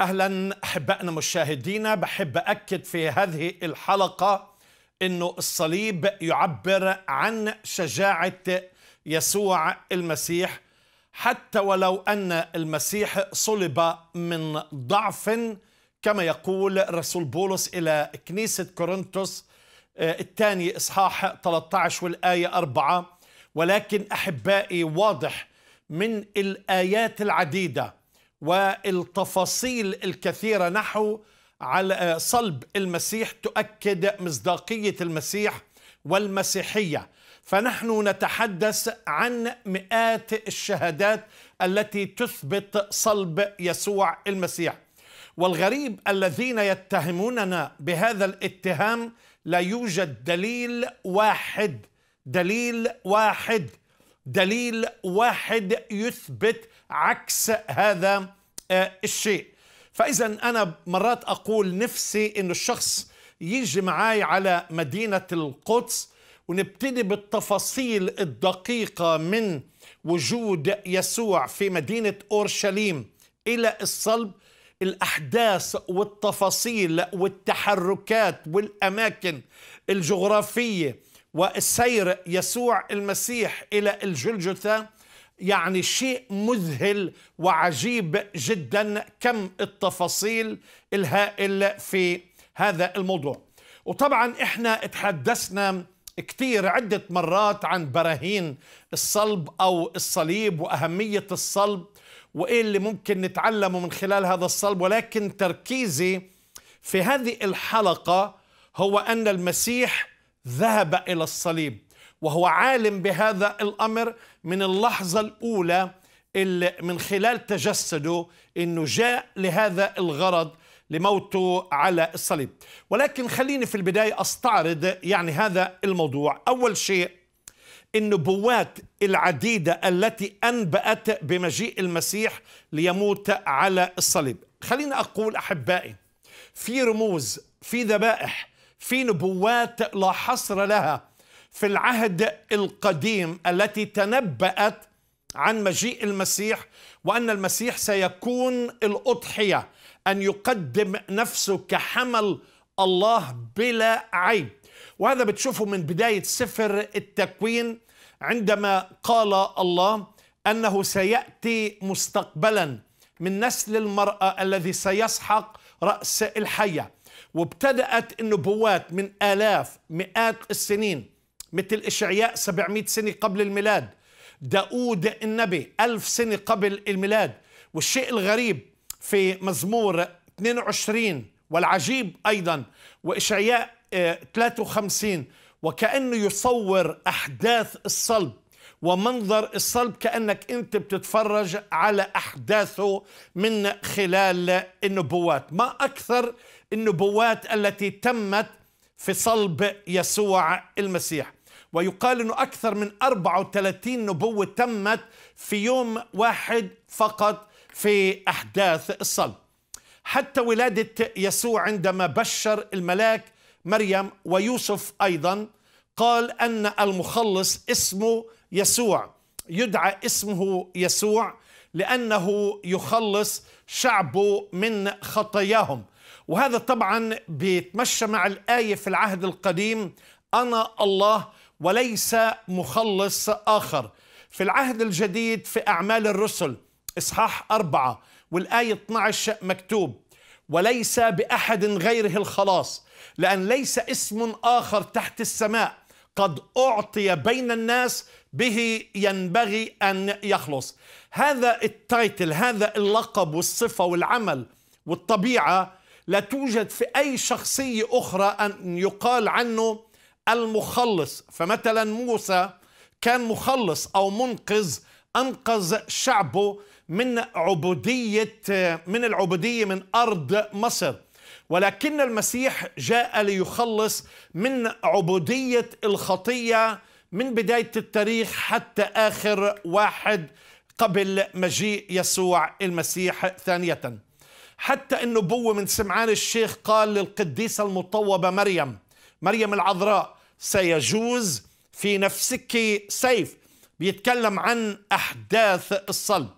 اهلا احبائنا مشاهدينا بحب اكد في هذه الحلقه انه الصليب يعبر عن شجاعه يسوع المسيح حتى ولو ان المسيح صلب من ضعف كما يقول رسول بولس الى كنيسه كورنثوس آه، الثاني اصحاح 13 والايه 4 ولكن احبائي واضح من الايات العديده والتفاصيل الكثيرة نحو على صلب المسيح تؤكد مصداقية المسيح والمسيحية فنحن نتحدث عن مئات الشهادات التي تثبت صلب يسوع المسيح والغريب الذين يتهموننا بهذا الاتهام لا يوجد دليل واحد دليل واحد دليل واحد يثبت عكس هذا آه، الشيء فإذا أنا مرات أقول نفسي أن الشخص يجي معي على مدينة القدس ونبتدي بالتفاصيل الدقيقة من وجود يسوع في مدينة أورشليم إلى الصلب الأحداث والتفاصيل والتحركات والأماكن الجغرافية والسير يسوع المسيح إلى الجلجثة يعني شيء مذهل وعجيب جدا كم التفاصيل الهائل في هذا الموضوع وطبعا احنا تحدثنا كثير عدة مرات عن براهين الصلب أو الصليب وأهمية الصلب وإيه اللي ممكن نتعلمه من خلال هذا الصلب ولكن تركيزي في هذه الحلقة هو أن المسيح ذهب الى الصليب وهو عالم بهذا الامر من اللحظه الاولى اللي من خلال تجسده انه جاء لهذا الغرض لموته على الصليب ولكن خليني في البدايه استعرض يعني هذا الموضوع اول شيء النبوات العديده التي انبأت بمجيء المسيح ليموت على الصليب خليني اقول احبائي في رموز في ذبائح في نبوات لا حصر لها في العهد القديم التي تنبأت عن مجيء المسيح وأن المسيح سيكون الأضحية أن يقدم نفسه كحمل الله بلا عيب وهذا بتشوفه من بداية سفر التكوين عندما قال الله أنه سيأتي مستقبلا من نسل المرأة الذي سيسحق رأس الحية وابتدأت النبوات من آلاف مئات السنين مثل إشعياء 700 سنة قبل الميلاد داود النبي ألف سنة قبل الميلاد والشيء الغريب في مزمور 22 والعجيب أيضا وإشعياء 53 آه، وكأنه يصور أحداث الصلب ومنظر الصلب كأنك أنت بتتفرج على أحداثه من خلال النبوات ما أكثر النبوات التي تمت في صلب يسوع المسيح ويقال أنه أكثر من 34 نبوة تمت في يوم واحد فقط في أحداث الصلب حتى ولادة يسوع عندما بشر الملاك مريم ويوسف أيضا قال أن المخلص اسمه يسوع يدعى اسمه يسوع لانه يخلص شعبه من خطاياهم وهذا طبعا بيتمشى مع الايه في العهد القديم انا الله وليس مخلص اخر في العهد الجديد في اعمال الرسل اصحاح اربعه والايه 12 مكتوب وليس باحد غيره الخلاص لان ليس اسم اخر تحت السماء قد اعطي بين الناس به ينبغي أن يخلص هذا التايتل هذا اللقب والصفة والعمل والطبيعة لا توجد في أي شخصية أخرى أن يقال عنه المخلص فمثلا موسى كان مخلص أو منقذ أنقذ شعبه من عبودية من العبودية من أرض مصر ولكن المسيح جاء ليخلص من عبودية الخطية من بداية التاريخ حتى آخر واحد قبل مجيء يسوع المسيح ثانية حتى النبوة من سمعان الشيخ قال للقديسة المطوبة مريم مريم العذراء سيجوز في نفسك سيف بيتكلم عن أحداث الصلب